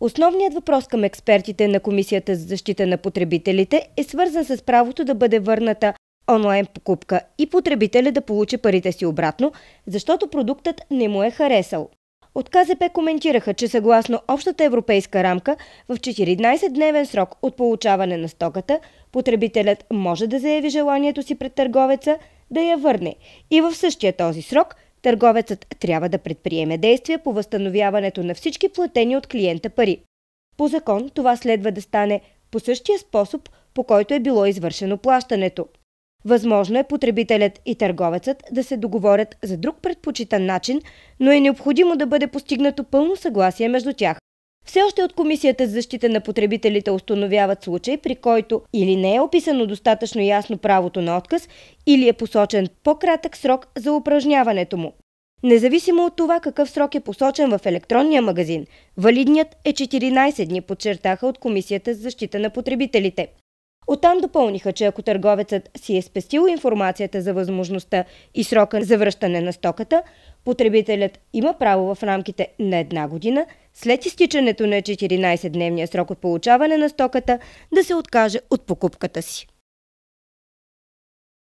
Основният въпрос към експертите на Комисията за защита на потребителите е свързан с правото да бъде върната онлайн покупка и потребителя да получи парите си обратно, защото продуктът не му е харесал. От КЗП коментираха, че съгласно общата европейска рамка, в 14-дневен срок от получаване на стоката, потребителят може да заяви желанието си пред търговеца да я върне и в същия този срок – Търговецът трябва да предприеме действия по възстановяването на всички платени от клиента пари. По закон това следва да стане по същия способ, по който е било извършено плащането. Възможно е потребителят и търговецът да се договорят за друг предпочитан начин, но е необходимо да бъде постигнато пълно съгласие между тях. Все още от Комисията за защита на потребителите установяват случай, при който или не е описано достатъчно ясно правото на отказ, или е посочен по-кратък срок за упражняването му. Независимо от това какъв срок е посочен в електронния магазин, валидният е 14 дни, подчертаха от Комисията за защита на потребителите. Оттам допълниха, че ако търговецът си е спестил информацията за възможността и срока за връщане на стоката, Потребителят има право в рамките на една година, след изтичането на 14-дневния срок от получаване на стоката, да се откаже от покупката си.